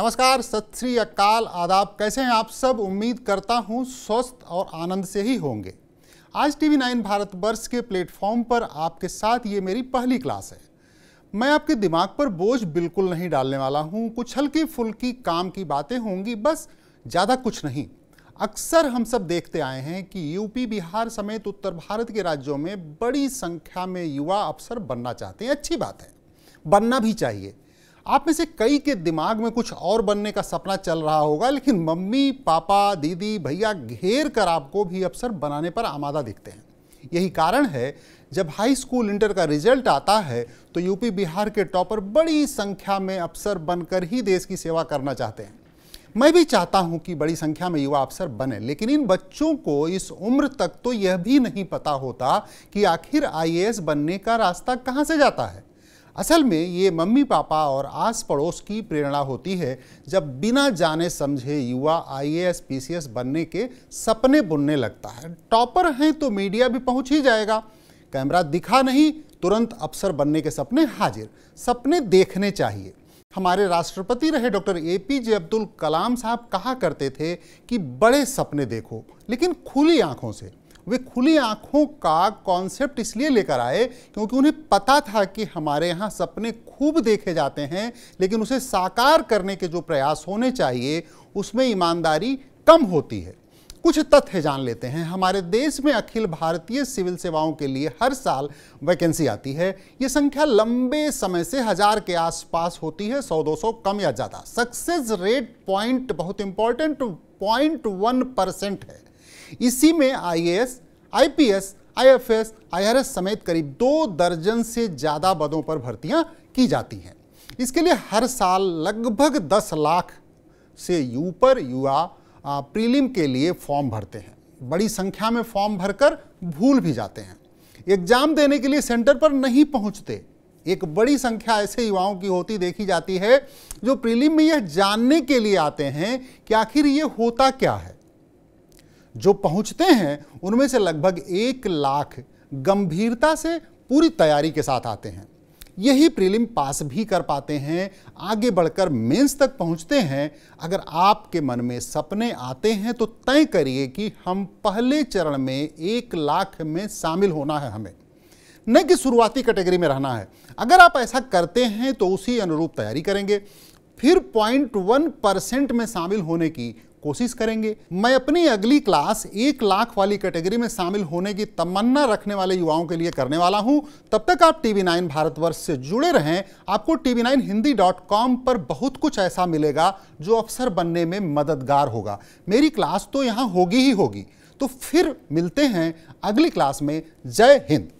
नमस्कार सत श्री अकाल आदाब कैसे हैं आप सब उम्मीद करता हूं स्वस्थ और आनंद से ही होंगे आज टीवी नाइन भारतवर्ष के प्लेटफॉर्म पर आपके साथ ये मेरी पहली क्लास है मैं आपके दिमाग पर बोझ बिल्कुल नहीं डालने वाला हूं कुछ हल्की फुल्की काम की बातें होंगी बस ज़्यादा कुछ नहीं अक्सर हम सब देखते आए हैं कि यूपी बिहार समेत उत्तर भारत के राज्यों में बड़ी संख्या में युवा अफसर बनना चाहते हैं अच्छी बात है बनना भी चाहिए आप में से कई के दिमाग में कुछ और बनने का सपना चल रहा होगा लेकिन मम्मी पापा दीदी भैया घेर कर आपको भी अफसर बनाने पर आमादा दिखते हैं यही कारण है जब हाई स्कूल इंटर का रिजल्ट आता है तो यूपी बिहार के टॉपर बड़ी संख्या में अफसर बनकर ही देश की सेवा करना चाहते हैं मैं भी चाहता हूं कि बड़ी संख्या में युवा अफसर बने लेकिन इन बच्चों को इस उम्र तक तो यह भी नहीं पता होता कि आखिर आईएएस बनने का रास्ता कहां से जाता है असल में ये मम्मी पापा और आस पड़ोस की प्रेरणा होती है जब बिना जाने समझे युवा आईएएस पीसीएस बनने के सपने बुनने लगता है टॉपर हैं तो मीडिया भी पहुंच ही जाएगा कैमरा दिखा नहीं तुरंत अफसर बनने के सपने हाजिर सपने देखने चाहिए हमारे राष्ट्रपति रहे doctor A P J Abdul Kalam साहब कहा करते थे कि बड़े सपने देखो लेकिन खुली आंखों से वे खुली आँखों का कॉन्सेप्ट इसलिए लेकर आए क्योंकि उन्हें पता था कि हमारे यहाँ सपने खूब देखे जाते हैं लेकिन उसे साकार करने के जो प्रयास होने चाहिए उसमें ईमानदारी कम होती है कुछ तथ्य जान लेते हैं हमारे देश में अखिल भारतीय सिविल सेवाओं के लिए हर साल वैकेंसी आती है ये संख्या लंबे समय से हजार के आसपास होती है सौ दो सौ कम या ज़्यादा सक्सेस रेट पॉइंट बहुत इंपॉर्टेंट पॉइंट वन परसेंट है इसी में आईएएस, आईपीएस, आईएफएस, आईआरएस समेत करीब दो दर्जन से ज़्यादा पदों पर भर्तियां की जाती हैं इसके लिए हर साल लगभग दस लाख से ऊपर युवा प्रीलिम के लिए फॉर्म भरते हैं बड़ी संख्या में फॉर्म भरकर भूल भी जाते हैं एग्जाम देने के लिए सेंटर पर नहीं पहुंचते एक बड़ी संख्या ऐसे युवाओं की होती देखी जाती है जो प्रीलिम में यह जानने के लिए आते हैं कि आखिर ये होता क्या है जो पहुंचते हैं उनमें से लगभग एक लाख गंभीरता से पूरी तैयारी के साथ आते हैं यही प्रीलिम पास भी कर पाते हैं आगे बढ़कर मेंस तक पहुंचते हैं अगर आपके मन में सपने आते हैं तो तय करिए कि हम पहले चरण में एक लाख में शामिल होना है हमें न कि शुरुआती कैटेगरी में रहना है अगर आप ऐसा करते हैं तो उसी अनुरूप तैयारी करेंगे फिर पॉइंट वन परसेंट में शामिल होने की कोशिश करेंगे मैं अपनी अगली क्लास एक लाख वाली कैटेगरी में शामिल होने की तमन्ना रखने वाले युवाओं के लिए करने वाला हूं तब तक आप टीवी नाइन भारतवर्ष से जुड़े रहें आपको TV nine Hindi dot com पर बहुत कुछ ऐसा मिलेगा जो अफसर बनने में मददगार होगा मेरी क्लास तो यहाँ होगी ही होगी तो फिर मिलते हैं अगली क्लास में जय हिंद